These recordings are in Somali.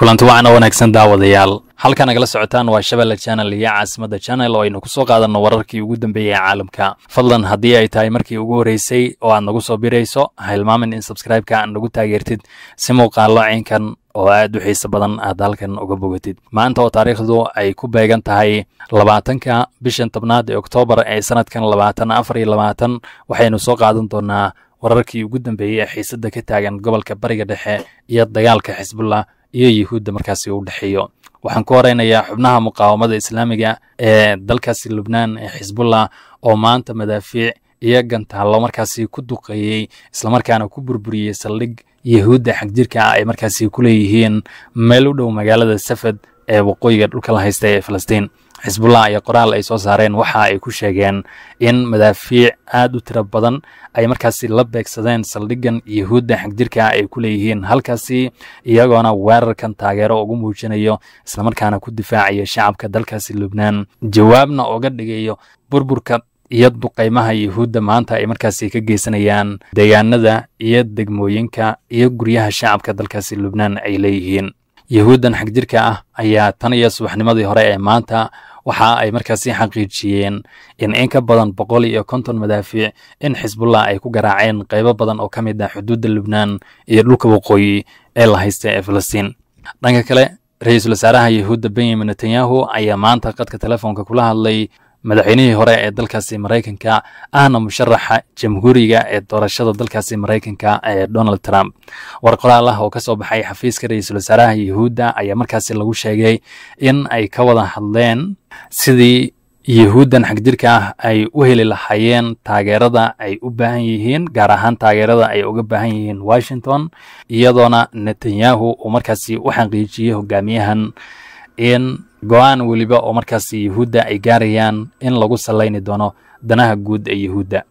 kulanti wacana wanaagsan daawadayaal halka nagala socotaan waa shabelle janel iyo caasimada janel oo aynu kusoo qaadanno wararkii ugu dambeeyey caalamka fadlan haddii ay tahay markii ugu horreysay oo aad nagu soo birayso ha hilmaamin in sabskraibeka aad nagu taageertid si muuqaallo ciinkan oo aad u xiise badan aad halkan uga bogatid maanta oo taariikhdu ay ku beegan tahay labaatanka bishan tobnaad ee oktoobar ee sanadkan labaatan afar iyo labaatan waxaynu soo qaadan doonaa wararkii ugu dambeeyey ee xiisadda ka taagan gobolka bariga dhexe iyo dagaalka xisbullah iyo yuhuudda markaasi u dhexeeyo waxaan ku horeynayaa xubnaha muqaawamada islaamiga ee dalkaasi lubnaan ee xisbullah oo maanta madaafiic iyo gantaallo markaasi ku duqeeyey islamarkaana ku burburiyey saldhig yahuudda xagjirka ah ay markaasi ku leeyihiin meel u dhow magaalada safed ee waqooyiga dhulka la haysta ee falastiin xisbullah iyo qoraal ay soo saareen waxa ay ku sheegeen in madaafiic aad u tiro badan ay markaasi la beegsadeen saldhiggan yuhuudda xagjirka ay ku leeyihiin halkaasi iyagoona weerarkan taageero ugu muujinayo islamarkaana ku difaacaya shacabka dalkaasi lubnaan jawaabna oga dhigayo burburka iyo duqaymaha yuhuudda maanta ay markaasi ka geysanayaan deegaanada iyo degmooyinka iyo guryaha shacabka dalkaasi lubnaan ay leeyihiin yahuuddan xagjirka ah ayaa tan iyo subaxnimadii hore ee maanta waxa ay markaasi xaqiijiyeen in in ka badan boqol iyo konton madaafiic in xisbullah ay ku garaaceen qaybo badan oo ka mid ah xuduudda lubnaan iyo dhulka waqooyi ee la haysta ee falastiin dhanka kale ra-iisul wasaaraha yahuudda benyamin netanyahu ayaa maanta qadka telefoonka kula hadlay madaxweynihii hore ee dalkaasi maraykanka ahna musharaxa jamhuuriga ee doorashada dalkaasi maraykanka ee donald trump warqoraal ah oo kasoo baxay xafiiska ra-iisul wasaaraha yahuudda ayaa markaasi lagu sheegay in ay ka wada hadleen sidii yuhuuddan xagjirka ah ay u heli lahaayeen taageerada ay u baahan yihiin gaar ahaan taageerada ay uga baahan yihiin washington iyadoona netanyahu uu markaasi u xaqiijiyey hogaamiyahan in go-aan weliba oo markaasi yuhuudda ay gaarayaan in lagu sallayni doono danaha guud ee yuhuudda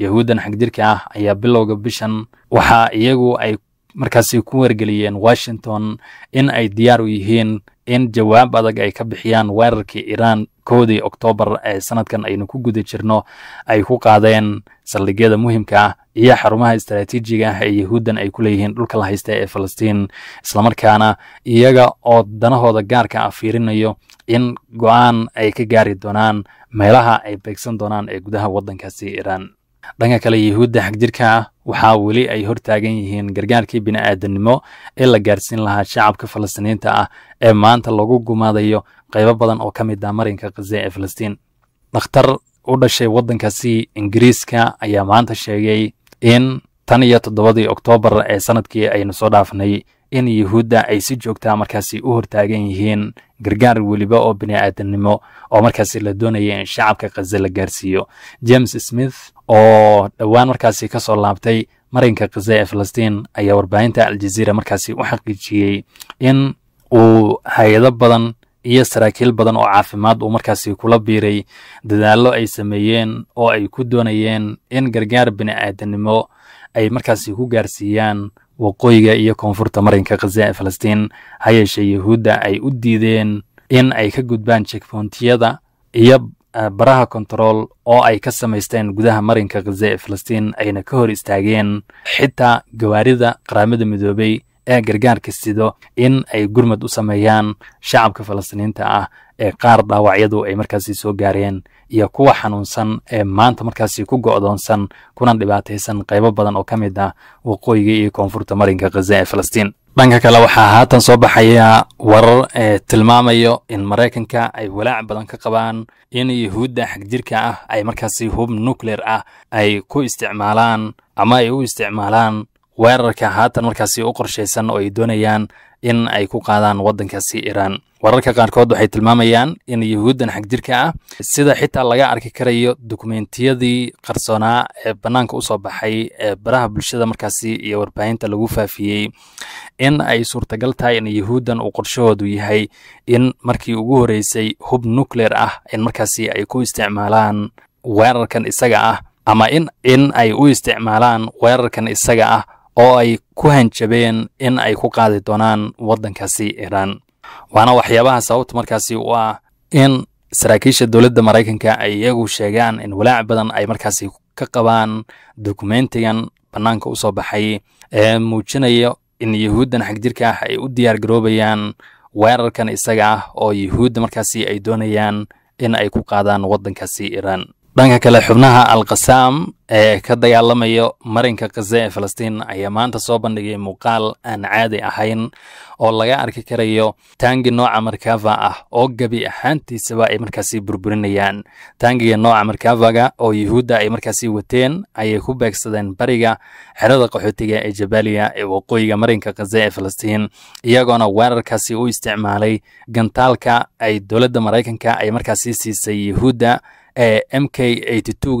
yuhuuddan xagjirka ah ayaa bilowga bishan waxaa iyagu ay markaasi ku wargeliyeen washington in ay diyaar u yihiin in jawaab adag ay ka bixiyaan weerarkii iiraan koodii oktoobar ee sanadkan aynu ku guda jirno ay ku qaadeen saldhigyada muhimka ah iyo xarumaha istaraatiijiga ah ee yahuuddan ay ku leeyihiin dhulka la haysta ee falastiin islamarkaana iyaga oo danahooda gaarka ah fiirinayo in go-aan ay ka gaari doonaan meelaha ay beegsan doonaan ee gudaha waddankaasi iiraan dhanka kale yuhuudda xagjirka ah waxaa weli ay hortaagan yihiin gargaarkii bini'aadamnimo ee la gaarsiin lahaa shacabka falastiiniinta ah ee maanta lagu gumaadayo qaybo badan oo ka mid ah marinka khaza ee falastiin dhakhtar u dhashay waddankaasi ingiriiska ayaa maanta sheegay in tan iyo toddobadii oktoobar ee sanadkii aynu soo dhaafnay in yuhuudda ay si joogta markaasi u hortaagan yihiin gargaar weliba oo bini'aadanimo oo markaasi la doonaya in shacabka khaza la gaarsiiyo james smith oo dhowaan markaasi kasoo laabtay marinka khaza ee falastiin ayaa warbaahinta aljaziira markaasi u xaqiijiyey in uu hay-ado badan iyo saraakiil badan oo caafimaad uu markaasi kula biiray dadaallo ay sameeyeen oo ay ku doonayeen in gargaar bini'aadanimo ay markaasi ku gaarsiiyaan waqooyiga iyo koonfurta marinka khaza ee falastiin ha yeeshee yahuudda ay u diideen in ay ka gudbaan jekboontiyada iyo e, baraha kontarool oo ay ka samaysteen gudaha marinka khaza ee falastiin ayna ka hor istaageen xitaa gawaarida qaramada midoobey ee gargaarka sido in ay gurmad u sameeyaan shacabka falastiniinta ah ee qaar dhaawacyadu ay markaasi soo gaareen iyo kuwa xanuunsan ee maanta markaasi ku go'doonsan kuna dhibaataysan qaybo badan oo ka mid ah waqooyiga iyo koonfurta marinka khaza ee falastiin dhanka kale waxaa haatan soo baxaya warar ee tilmaamayo in maraykanka ay walaac badan ka qabaan in yuhuudda xagjirka ah ay markaasi hub nukleer ah ay ku isticmaalaan ama ay u isticmaalaan weerarka haatan markaasi u qorshaysan oo ay doonayaan in ay ku qaadaan waddankaasi iiraan wararka qaarkood waxay tilmaamayaan in yuhuuddan xagjirka ah sida xitaa laga arki karayo dokumentiyadii qarsoonaa ee bannaanka u soo baxay ee baraha bulshada markaasi iyo warbaahinta lagu faafiyey in ay suurtagal tahay in yuhuuddan uu qorshahoodu yahay in markii ugu horreysay hub nucleer ah in markaasi ay ku isticmaalaan weerarkan isaga ah ama in in ay u isticmaalaan weerarkan isaga ah oo ay ku hanjabeen in ay ku qaadi doonaan waddankaasi iiraan waana waxyaabaha sababta markaasi u ah in saraakiisha dowladda maraykanka ay iyagu sheegaan in walaac badan ay markaasi ka qabaan dokumentigan bannaanka usoo baxay ee muujinaya in yuhuuddan xagjirka ah ay u diyaargaroobayaan weerarkan isaga ah oo yuhuudda markaasi ay doonayaan in ay ku qaadaan waddankaasi iiraan dhanka kale xubnaha al khasaam ee ka dagaalamayo marinka khaza ee falastiin ayaa maanta soo bandhigay muuqaal aan caadi ahayn oo laga arki karayo taangi nooca markava ah oo gebi ahaantiisaba ay markaasi burburinayaan taangiga nooca markavaga oo yuhuudda ay markaasi wateen ayay ku beegsadeen bariga xerada qaxootiga ee jabaaliya ee waqooyiga marinka khaza ee falastiin iyagoona weerarkaasi u isticmaalay gantaalka ay dowladda maraykanka ay markaasi siisay yuhuudda ee m k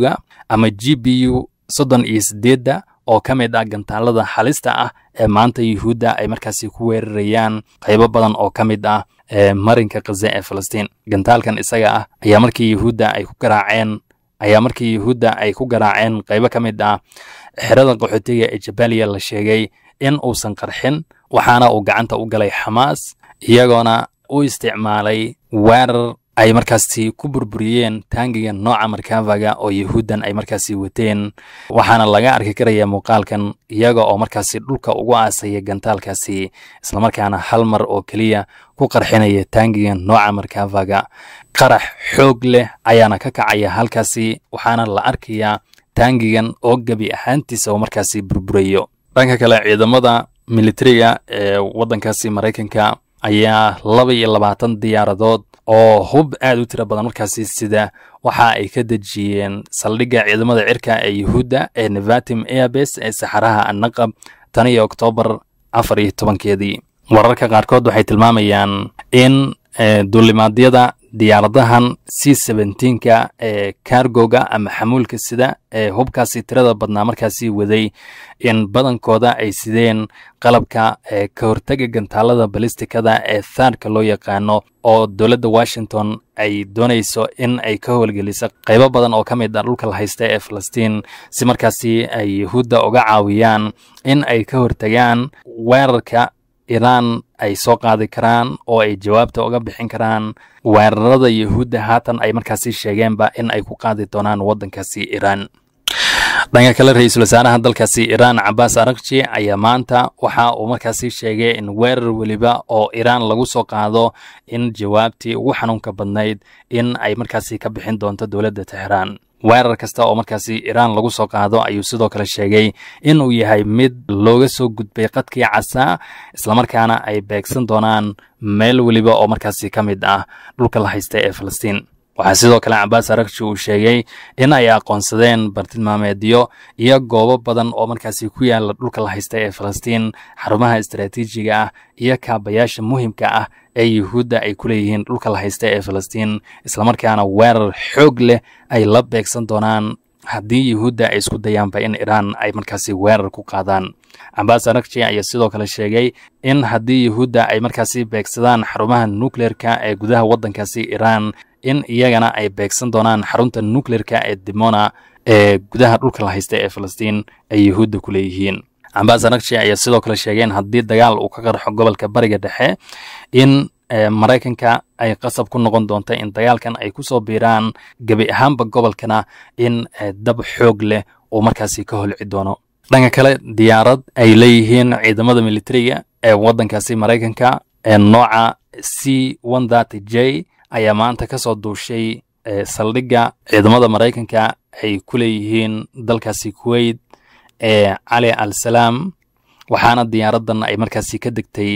ga ama g b u soddon iyo sideedda oo ka mid ah gantaalada xalista ah ee maanta yuhuudda ay markaasi ku weerarayaan qaybo badan oo ka mid ah marinka khaza ee falastiin gantaalkan isaga ah ayaa markii yuhuudda ay ku garaaceen ayaa markii yuhuudda ay ku garaaceen qaybo ka mid ah xerada qaxootiga ee jabaliya la sheegay in uusan qarxin waxaana uu gacanta u galay xamaas iyagoona u isticmaalay weerar ay markaasi ku burburiyeen taangiga nooca markavaga oo yahuuddan ay markaasi wateen waxaana laga arki karaya muuqaalkan iyaga oo markaasi dhulka ugu aasaya gantaalkaasi islamarkaana hal mar oo keliya ku qarxinaya taangiga nooca markavaga qarax xoog leh ayaana ka kacaya halkaasi waxaana la arkayaa taangigan oo gebi ahaantiisa oo markaasi burburayo dhanka kale ciidamada militariga ee waddankaasi maraykanka ayaa laba iyo labaatan diyaaradood oo hub aad u tiro badan markaasi sida waxa ay ka dejiyeen saldhigga ciidamada cirka ee yuhuudda ee nevatim airbes ee saxaraha annaqab tan iyo oktoobar afar iyo tobankeedii wararka qaarkood waxay tilmaamayaan in eh, duulimaadyada diyaaradahan c seventeenka ee cargoga ama xamuulka sida ee hubkaasi tirada badnaa markaasi waday in badankooda ay sideen qalabka ee ka hortega gantaalada balistikada ee thaarka loo yaqaano oo dowladda washington ay doonayso in ay ka howlgeliso qaybo badan oo ka mid a ah dhulka la haysta ee falastiin si markaasi ay yahuudda uga caawiyaan in ay ka hortagaan weerarka iraan ay soo qaadi karaan oo ay jawaabta uga bixin karaan weerarada yahuudda haatan ay markaasi sheegeenba in ay ku qaadi doonaan waddankaasi iraan dhanka kale ra-iisul wasaaraha dalkaasi iraan cabaas araqji ayaa maanta waxa uu markaasi sheegay in weerar weliba oo iraan lagu soo qaado in jawaabtii ugu xanuunka badnayd in ay markaasi ka bixin doonto dowladda teheraan weerar kasta oo markaasi iiraan lagu soo qaado ayuu sidoo kale sheegay inuu yahay mid looga soo gudbay qadkii casaa islamarkaana ay beegsan doonaan meel weliba oo markaasi ka mid ah dhulka la haysta ee falastiin waxaa sidoo kale cabaas aragji uu sheegay in ay aqoonsadeen bartilmaameedyo iyo goobo badan oo markaasi ku yaala dhulka la haysta ee falastiin xarumaha istaraatiijiga ah iyo kaabayaasha muhimka ah ee yuhuudda ay ku leeyihiin dhulka la haysta ee falastiin islamarkaana weerar xoog leh ay la beegsan doonaan haddii yuhuudda ay isku dayaanba in iiraan ay markaasi weerar ku qaadaan cambaas arakji ayaa sidoo kale sheegay in haddii yuhuudda ay markaasi beegsadaan xarumaha nukleerka ee gudaha waddankaasi iraan in iyagana ay beegsan doonaan xarunta nucleerka ee dimona ee gudaha dhulka la haysta ee falastiin ay yuhuudda ku leeyihiin cambaas anakshi ayaa sidoo kale sheegeen haddii dagaal uu ka qarxo gobolka bariga dhexe in eh, maraykanka ay qasab ku noqon doonta in dagaalkan ay ku soo biiraan gebi ahaanba gobolkana in eh, dab xoog leh uu markaasi ka holci doono dhanka kale diyaarad ay leeyihiin ciidamada militariga ee waddankaasi maraykanka ee nooca c j ayaa maanta ka soo duushay eh, saldhigga ciidamada maraykanka ay ku leeyihiin dalkaasi kuweyt ee eh, cali al salaam waxaana diyaaraddan ay markaasi ka degtay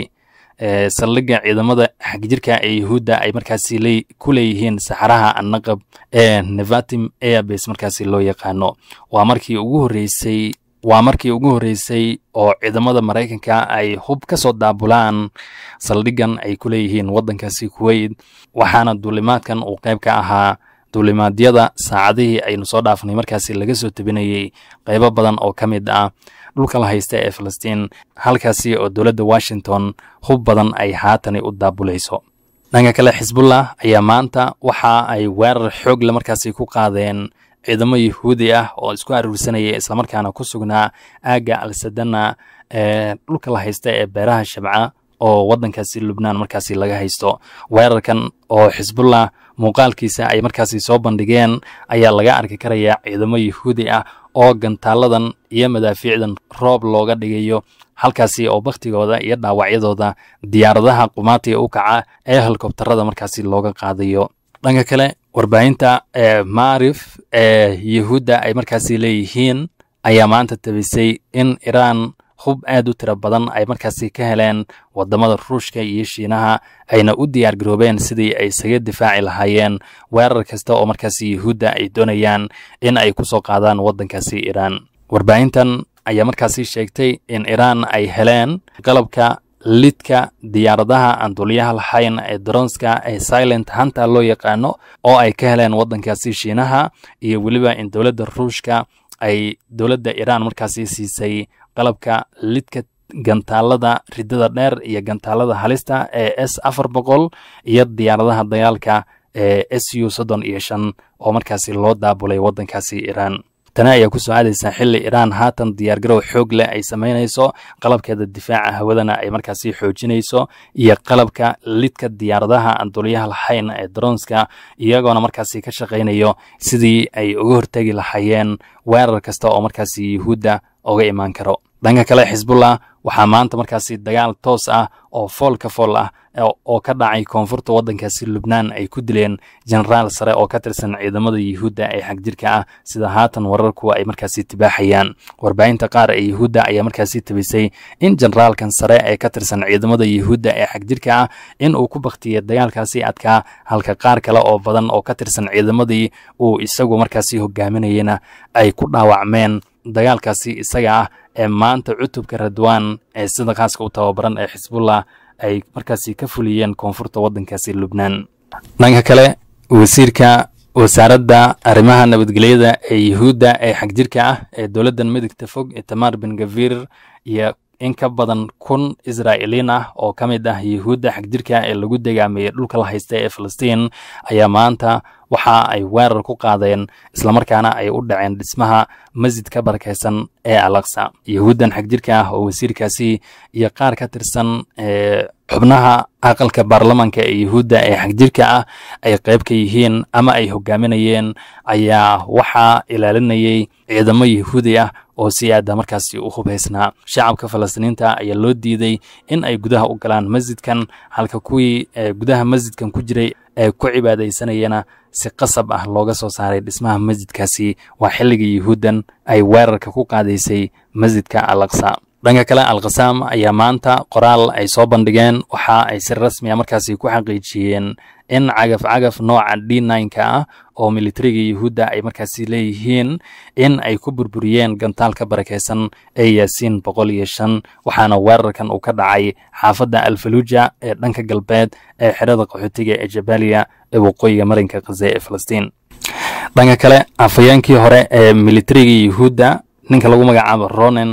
eh, saldhigga ciidamada xagjirka ee yahuudda ay markaasi ku leeyihiin saxaraha anaqab ee nevatim airbase markaasi loo yaqaano waa markii ugu horreysay waa markii ugu horreysay oo ciidamada maraykanka ay hub ka soo daabulaan saldhiggan ay ku leeyihiin waddankaasi kuweyt waxaana duulimaadkan uu qayb ka ahaa duulimaadyada saacadihii aynu soo dhaafnay markaasi laga soo tebinayey qaybo badan oo ka mid ah dhulka la haysta ee falastiin halkaasi oo dowladda washington hub badan ay haatani u daabulayso dhanka kale xisbullah ayaa maanta waxa ay weerar xoogle markaasi ku qaadeen ciidamo yahuudi ah oo isku aruursanaya islamarkaana ku sugnaa aagga alsadana ee dhulka la haysta ee beeraha shabca oo waddankaasi lubnaan markaasi laga haysto weerarkan oo xisbullah muuqaalkiisa ay markaasi soo bandhigeen ayaa laga arki karayaa ciidamo yahuudi ah oo gantaaladan iyo madaafiicdan roob looga dhigayo halkaasi oo baktigooda iyo dhaawacyadooda diyaaradaha qumaatiga u kaca ee helikobtarada markaasi looga qaadayo dhanka kale warbaahinta eh, maarif ee eh, yahuudda ay markaasi leeyihiin ayaa maanta tabisay in iraan hub aad u tiro badan ay markaasi ka heleen wadamada ruushka iyo shiinaha ayna u diyaar garoobeen sidii ay isaga difaaci lahaayeen weerar kasta oo markaasi yuhuudda ay doonayaan in ay ku soo qaadaan waddankaasi iraan warbaahintan ayaa markaasi sheegtay in iraan ay heleen qalabka lidka diyaaradaha aan duliyaha lahayn ee daroonska ee silent hanta loo yaqaano oo ay ka heleen waddankaasi shiinaha iyo weliba in dowladda ruushka ay dowladda iiraan markaasi siisay qalabka lidka gantaalada ridada dheer iyo gantaalada halista ee s afar boqol iyo diyaaradaha dagaalka ee su u soddon iyo shan oo markaasi loo daabulay waddankaasi iiraan tani ayaa ku soo aadaysaa xili iraan haatan diyaargarow xoog leh ay samaynayso qalabkeeda difaaca hawadana ay markaasi xoojinayso iyo qalabka lidka diyaaradaha aan duliyaha lahayn ee daroonska iyagoona markaasi ka shaqaynayo sidii ay uga hortegi lahaayeen weerar kasta oo markaasi yuhuudda uga imaan karo dhanka kale xisbullah waxaa maanta markaasi dagaal toos ah oo fool ka fool ah oo ka dhacay koonfurta waddankaasi lubnaan ay ku dileen jenaraal sare oo ka tirsan ciidamada yuhuudda ee xagjirka ah sida haatan wararku ay markaasi tibaaxayaan warbaahinta qaar ee yuhuudda ayaa markaasi tibisay in jenaraalkan sare ee ka tirsan ciidamada yuhuudda ee xagjirka ah in uu ku bakhtiyay dagaalkaasi adkaa halka qaar kale oo badan oo ka tirsan ciidamadii uu isagu markaasi hogaaminayena ay ku dhaawacmeen dagaalkaasi isaga ah ee maanta cutubka radwaan ee sida khaaska u tababaran ee xisbullah ay markaasi ka fuliyeen koonfurta waddankaasi lubnaan dhanka kale wasiirka wasaaradda arrimaha nabadgelyada ee yuhuudda ee xagjirka ah ee dowladdan midigta fog ee tamaar bengavir iyo in ka badan kun israa'iiliin ah oo ka mid ah yuhuudda xagjirka ah ee lagu degaamayey dhulka la haysta ee falastiin ayaa maanta waxa ay weerar ku qaadeen islamarkaana ay u dhaceen dhismaha masjid ka barakaysan ee alaqsa yuhuuddan xagjirka ah oo wasiirkaasi iyo qaar ka tirsan ee xubnaha aqalka baarlamanka ee yuhuudda ee xagjirka ah ay qayb ka yihiin ama ay hogaaminayeen ayaa waxaa ilaalinayay ciidamo yuhuudi ah oo si aada markaasi u hubaysnaa shacabka falastiiniinta ayaa loo diiday in ay gudaha u galaan masjidkan halka kuwii ee gudaha masjidkan ku jiray ee ku cibaadaysanayana si qasab ah looga soo saaray dhismaha masjidkaasi waa xilligii yuhuuddan ay weerarka ku qaadaysay masjidka alaqsa dhanka kale alkhasaam ayaa maanta qoraal ay soo bandhigeen waxa ay si rasmiya ah markaasi ku xaqiijiyeen in cagaf cagaf nooca d nine ah oo militariga yuhuudda ay markaasi leeyihiin in ay ku burburiyeen gantaalka barakeysan ee yaasiin boqol iyo shan waxaana weerarkan uu ka dhacay xaafadda alfaluja ee dhanka galbeed ee xerada qaxootiga ee jabaliya ee waqooyiga marinka khaza ee falastiin dhanka kale afayeenkii hore ee militariga yuhuudda ninka lagu magacaabo ronen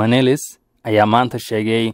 manelis ayaa maanta sheegay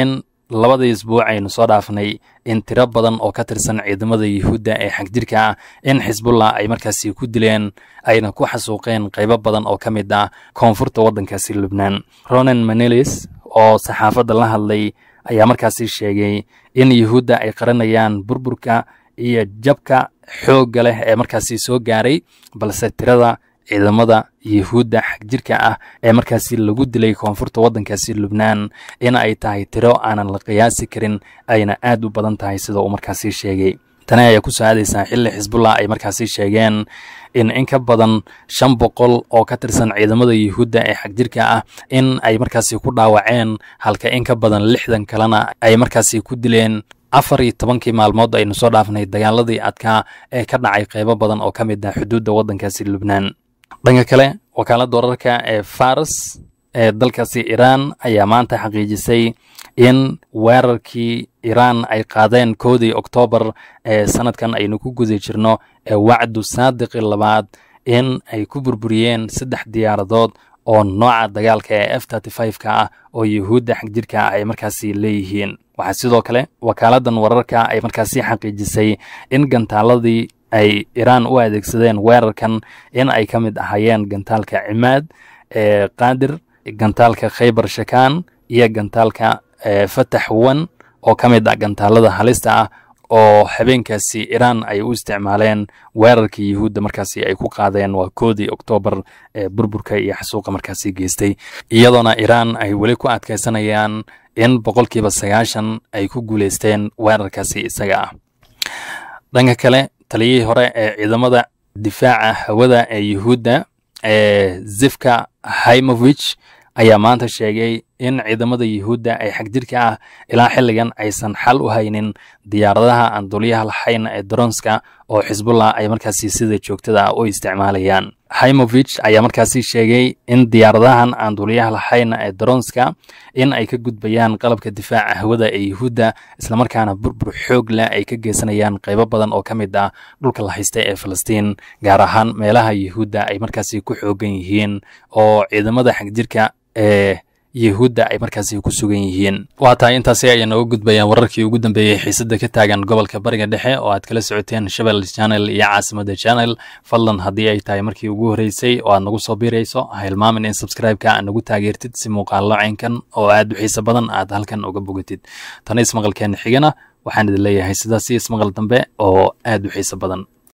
in labadii isbuuc aynu soo dhaafnay in tiro badan oo ka tirsan ciidamada yuhuudda ee xagjirka ah in xisbullah ay markaasi ku dileen ayna ku xasuuqeen qaybo badan oo ka mid ah koonfurta waddankaasi lubnaan ronan manelis oo saxaafadda la hadlay ayaa markaasi sheegay in yuhuudda ay qaranayaan burburka iyo jabka xoogga leh ee markaasi soo gaaray balse tirada ciidamada yuhuudda xagjirka ah ee markaasi lagu dilay koonfurta waddankaasi lubnaan in ay tahay tiro aanan la qiyaasi karin ayna aad u badan tahay sida uu markaasi sheegay tani ayaa ku soo aadaysaa xilli xisbullah ay markaasi sheegeen in in ka badan shan boqol oo ka tirsan ciidamada yuhuudda ee xagjirka ah in ay markaasi ku dhaawaceen halka in ka badan lixdan kalena ay markaasi ku dileen afar iyo tobankii maalmood aynu soo dhaafnay dagaaladii adkaa ee ka dhacay qaybo badan oo ka mid ah xuduudda waddankaasi lubnaan dhanka kale wakaalada wararka ee faris ee dalkaasi iiraan ayaa maanta xaqiijisay in weerarkii iiraan ay qaadeen koodii oktoobar ee sanadkan aynu ku guda jirno ee wacdu saadiqi labaad in ay ku burburiyeen saddex diyaaradood oo nooca dagaalka ee f ka ah oo yuhuudda xag jidhka ah ay markaasi leeyihiin waxaa sidoo kale wakaaladan wararka ay markaasi xaqiijisay in gantaaladii ay iraan u adeegsadeen weerarkan in ay ka mid ahaayeen gantaalka cimaad ee eh, qaadir gantaalka khaybar shakaan iyo gantaalka eh, fatax wan oo ka mid ah gantaalada halista ah oo habeenkaasi iraan ay u isticmaaleen weerarkii yuhuudda markaasi ay ku qaadeen waa koodii oktoobar ee eh, burburka iyo xasuuqa markaasi geystay iyadoona iraan ay weli ku adkaysanayaan in boqolkiiba sagaashan ay ku guuleysteen weerarkaasi isaga ah dhanka kale taliyihii hore ee ciidamada difaaca hawada ee yuhuudda ee zifka haymovich ayaa maanta sheegay in ciidamada yuhuudda ay xagjirka ah ilaa xilligan aysan xal u haynin diyaaradaha aan duliyaha lahayn ee dronska oo xisbullah ay markaasi sida joogtada ah u isticmaalayaan hamovich ayaa markaasi sheegay in diyaaradahan aan duliyaha lahayn ee dronska in ay ka gudbayaan qalabka difaaca hawada ee yuhuudda islamarkaana burbur xoog leh ay ka geysanayaan qaybo badan oo ka mid ah dhulka la haysta ee falastiin gaar ahaan meelaha yuhuudda ay markaasi ku xoogan yihiin oo ciidamada xagjirka ee yuhuudda ay markaasi ku sugan yihiin waa tahay intaasi ayay nooga gudbayaan wararkii ugu dambeeyey xiisada ka taagan gobolka bariga dhexe oo aad kala socoteen shabel janel iyo caasimada janel fadlan haddii ay tahay markii ugu horreysay oo aad nagu soo biirayso ha in sabskribeka aad nagu taageertid si muuqaallo caynkan oo aad u xiise badan aad halkan uga bogatid tana ismaqalkeena xigana waxaan idin leeyahay sidaasi ismaqal dambe oo aad u xiise badan